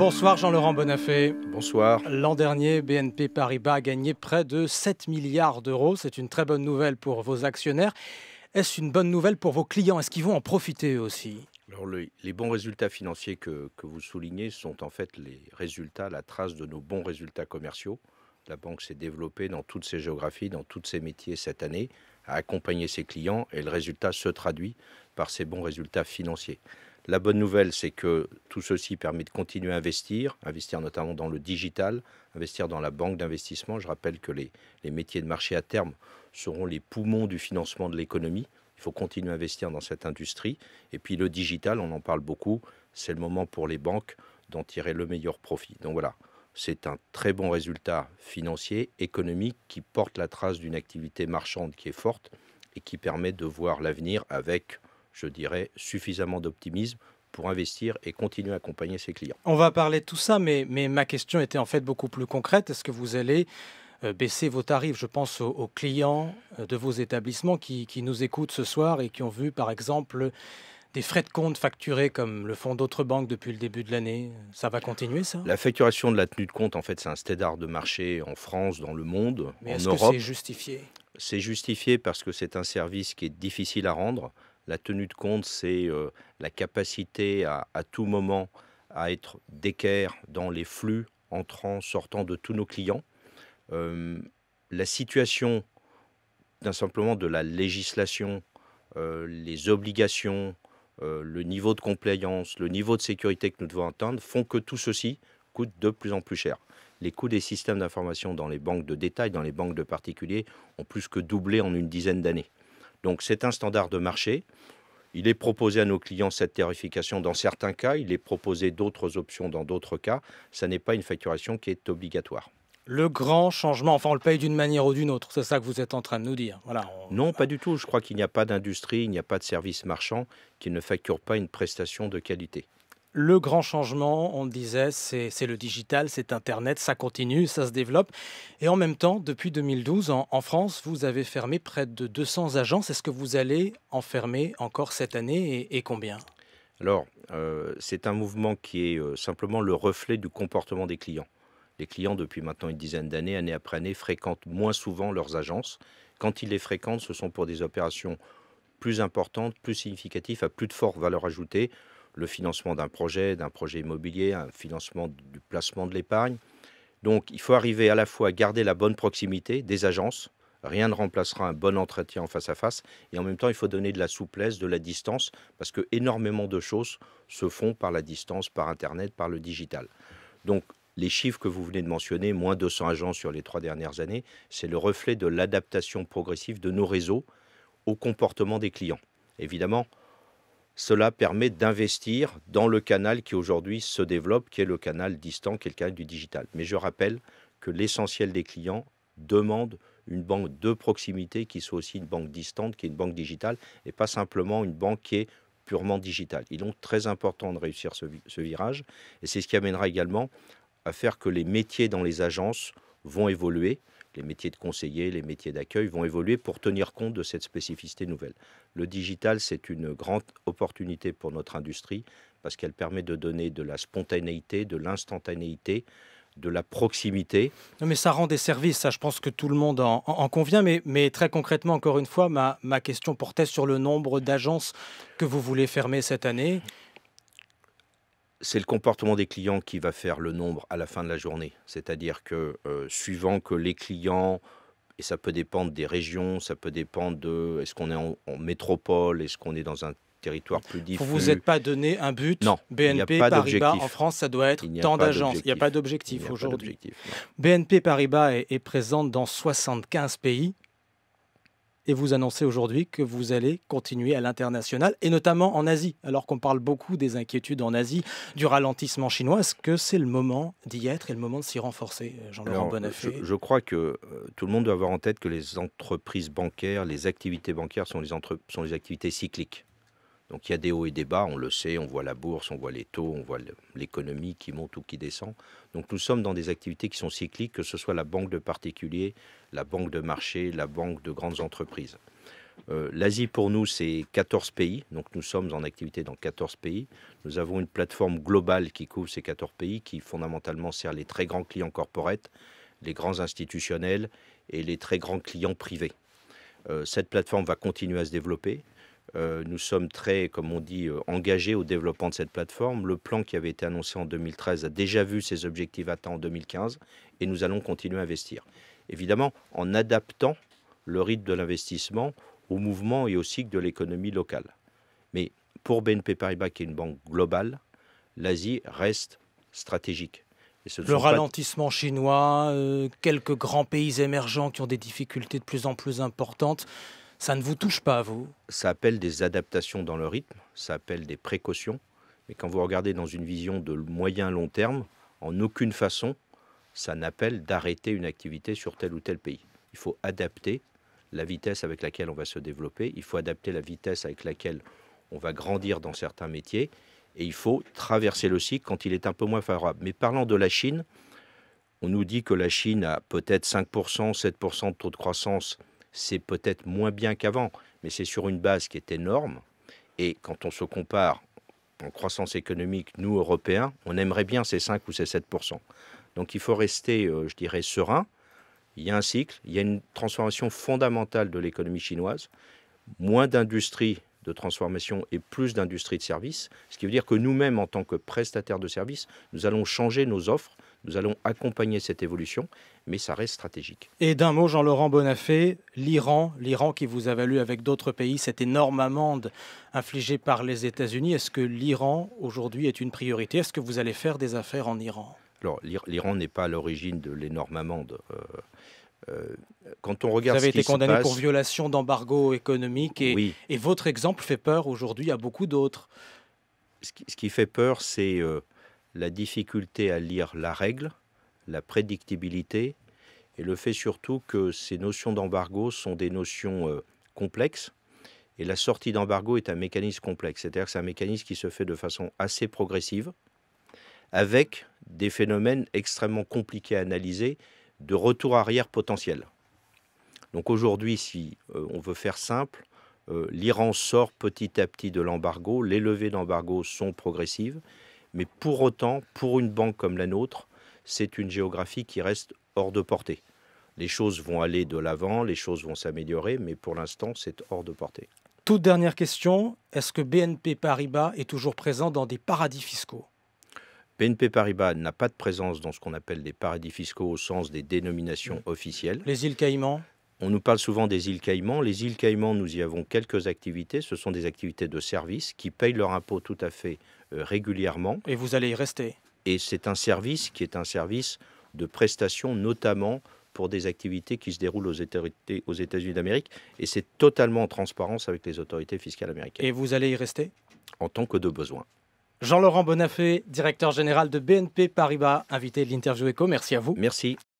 Bonsoir Jean-Laurent Bonafé. Bonsoir. L'an dernier, BNP Paribas a gagné près de 7 milliards d'euros. C'est une très bonne nouvelle pour vos actionnaires. Est-ce une bonne nouvelle pour vos clients Est-ce qu'ils vont en profiter aussi les bons résultats financiers que, vous soulignez sont en fait les résultats, la trace de nos bons résultats commerciaux. La banque s'est développée dans toutes ses géographies, dans tous ses métiers cette année, à accompagner ses clients et le résultat se traduit par ces bons résultats financiers. La bonne nouvelle, c'est que tout ceci permet de continuer à investir, investir notamment dans le digital, investir dans la banque d'investissement. Je rappelle que les, métiers de marché à terme seront les poumons du financement de l'économie. Il faut continuer à investir dans cette industrie. Et puis le digital, on en parle beaucoup, c'est le moment pour les banques d'en tirer le meilleur profit. Donc voilà, c'est un très bon résultat financier, économique, qui porte la trace d'une activité marchande qui est forte et qui permet de voir l'avenir avec je dirais, suffisamment d'optimisme pour investir et continuer à accompagner ses clients. On va parler de tout ça, mais, ma question était en fait beaucoup plus concrète. Est-ce que vous allez euh, baisser vos tarifs. Je pense aux, clients euh, de vos établissements qui, nous écoutent ce soir et qui ont vu, par exemple, des frais de compte facturés comme le font d'autres banques depuis le début de l'année. Ça va continuer, ça La facturation de la tenue de compte, en fait, c'est un standard de marché en France, dans le monde, en Europe. Est-ce que c'est justifié C'est justifié parce que c'est un service qui est difficile à rendre. La tenue de compte, c'est euh, la capacité à, tout moment à être d'équerre dans les flux entrant, sortant de tous nos clients. Euh, la situation, d'un simplement de la législation, euh, les obligations, le niveau de compliance, le niveau de sécurité que nous devons atteindre, font que tout ceci coûte de plus en plus cher les coûts des systèmes d'information dans les banques de détail, dans les banques de particuliers, ont plus que doublé en une dizaine d'années. Donc c'est un standard de marché. Il est proposé à nos clients cette tarification dans certains cas, il est proposé d'autres options dans d'autres cas. Ça n'est pas une facturation qui est obligatoire. Le grand changement, enfin on le paye d'une manière ou d'une autre, c'est ça que vous êtes en train de nous dire. Non, pas du tout. Je crois qu'il n'y a pas d'industrie, il n'y a pas de service marchand qui ne facture pas une prestation de qualité le grand changement, on disait, c'est le digital, c'est Internet, ça continue, ça se développe. Et en même temps, depuis 2012, en, France, vous avez fermé près de 200 agences. Est-ce que vous allez en fermer encore cette année et, combien Alors, euh, c'est un mouvement qui est euh, simplement le reflet du comportement des clients. Les clients, depuis maintenant une dizaine d'années, année après année, fréquentent moins souvent leurs agences. Quand ils les fréquentent, ce sont pour des opérations plus importantes, plus significatives, à plus de forte valeur ajoutée, le financement d'un projet, d'un projet immobilier, un financement du placement de l'épargne. Donc il faut arriver à la fois à garder la bonne proximité des agences, rien ne remplacera un bon entretien en face à face, et en même temps il faut donner de la souplesse, de la distance, parce que énormément de choses se font par la distance, par Internet, par le digital. Donc les chiffres que vous venez de mentionner, moins 200 agents sur les trois dernières années, c'est le reflet de l'adaptation progressive de nos réseaux au comportement des clients. Évidemment, cela permet d'investir dans le canal qui aujourd'hui se développe, qui est le canal distant, qui est le canal du digital. Mais je rappelle que l'essentiel des clients demande une banque de proximité qui soit aussi une banque distante, qui est une banque digitale, et pas simplement une banque qui est purement digitale. Il est donc très important de réussir ce, ce virage, et c'est ce qui amènera également à faire que les métiers dans les agences vont évoluer. Les métiers de conseiller, les métiers d'accueil vont évoluer pour tenir compte de cette spécificité nouvelle. Le digital, c'est une grande opportunité pour notre industrie parce qu'elle permet de donner de la spontanéité, de l'instantanéité, de la proximité. mais ça rend des services, ça je pense que tout le monde en, convient, mais, très concrètement, encore une fois, ma question portait sur le nombre d'agences que vous voulez fermer cette année c'est le comportement des clients qui va faire le nombre à la fin de la journée. C'est-à-dire que euh, suivant que les clients, et ça peut dépendre des régions, ça peut dépendre de est-ce qu'on est en, métropole, est-ce qu'on est dans un territoire plus diffus. Vous ne vous êtes pas donné un but. Non, BNP Paribas en France, ça doit être tant d'agences. Il n'y a pas d'objectif aujourd'hui. BNP Paribas est, est présente dans 75 pays et vous annoncez aujourd'hui que vous allez continuer à l'international et notamment en Asie. Alors qu'on parle beaucoup des inquiétudes en Asie, du ralentissement chinois, est-ce que c'est le moment d'y être et le moment de s'y renforcer, Jean-Laurent Bonafé je, crois que euh, tout le monde doit avoir en tête que les entreprises bancaires, les activités bancaires sont les, sont les activités cycliques. Donc il y a des hauts et des bas, on le sait, on voit la bourse, on voit les taux, on voit l'économie qui monte ou qui descend. Donc nous sommes dans des activités qui sont cycliques, que ce soit la banque de particuliers, la banque de marché, la banque de grandes entreprises. Euh, L'Asie pour nous, c'est 14 pays, donc nous sommes en activité dans 14 pays. Nous avons une plateforme globale qui couvre ces 14 pays, qui fondamentalement sert les très grands clients corporates, les grands institutionnels et les très grands clients privés. Euh, cette plateforme va continuer à se développer. Euh, nous sommes très, comme on dit, euh, engagés au développement de cette plateforme. Le plan qui avait été annoncé en 2013 a déjà vu ses objectifs atteints en 2015 et nous allons continuer à investir. Évidemment, en adaptant le rythme de l'investissement au mouvement et au cycle de l'économie locale. Mais pour BNP Paribas, qui est une banque globale, l'Asie reste stratégique. Et le ralentissement chinois, euh, quelques grands pays émergents qui ont des difficultés de plus en plus importantes, ça ne vous touche pas, vous Ça appelle des adaptations dans le rythme, ça appelle des précautions. Mais quand vous regardez dans une vision de moyen-long terme, en aucune façon, ça n'appelle d'arrêter une activité sur tel ou tel pays. Il faut adapter la vitesse avec laquelle on va se développer, il faut adapter la vitesse avec laquelle on va grandir dans certains métiers, et il faut traverser le cycle quand il est un peu moins favorable. Mais parlant de la Chine, on nous dit que la Chine a peut-être 5%, 7% de taux de croissance c'est peut-être moins bien qu'avant, mais c'est sur une base qui est énorme. Et quand on se compare en croissance économique, nous, Européens, on aimerait bien ces 5 ou ces 7 Donc il faut rester, euh, je dirais, serein. Il y a un cycle, il y a une transformation fondamentale de l'économie chinoise, moins d'industrie de transformation et plus d'industrie de services, ce qui veut dire que nous-mêmes, en tant que prestataires de services, nous allons changer nos offres nous allons accompagner cette évolution, mais ça reste stratégique. Et d'un mot, Jean-Laurent Bonafé, l'Iran, l'Iran qui vous a valu avec d'autres pays cette énorme amende infligée par les États-Unis, est-ce que l'Iran aujourd'hui est une priorité Est-ce que vous allez faire des affaires en Iran Alors, l'Iran n'est pas à l'origine de l'énorme amende. Euh, euh, quand on regarde Vous avez été condamné pour violation d'embargo économique et, et, votre exemple fait peur aujourd'hui à beaucoup d'autres. Ce, qui, fait peur, c'est euh, la difficulté à lire la règle, la prédictibilité et le fait surtout que ces notions d'embargo sont des notions euh, complexes. Et la sortie d'embargo est un mécanisme complexe, c'est-à-dire que c'est un mécanisme qui se fait de façon assez progressive, avec des phénomènes extrêmement compliqués à analyser, de retour arrière potentiel. Donc aujourd'hui, si euh, on veut faire simple, euh, l'Iran sort petit à petit de l'embargo, les levées d'embargo sont progressives, mais pour autant, pour une banque comme la nôtre, c'est une géographie qui reste hors de portée. Les choses vont aller de l'avant, les choses vont s'améliorer, mais pour l'instant, c'est hors de portée. Toute dernière question, est-ce que BNP Paribas est toujours présent dans des paradis fiscaux BNP Paribas n'a pas de présence dans ce qu'on appelle des paradis fiscaux au sens des dénominations mmh. officielles. Les îles Caïmans on nous parle souvent des îles Caïmans. Les îles Caïmans, nous y avons quelques activités. Ce sont des activités de service qui payent leur impôt tout à fait euh, régulièrement. Et vous allez y rester Et c'est un service qui est un service de prestation, notamment pour des activités qui se déroulent aux États-Unis d'Amérique. Et c'est totalement en transparence avec les autorités fiscales américaines. Et vous allez y rester En tant que de besoin. Jean-Laurent Bonafé, directeur général de BNP Paribas, invité de l'interview éco. Merci à vous. Merci.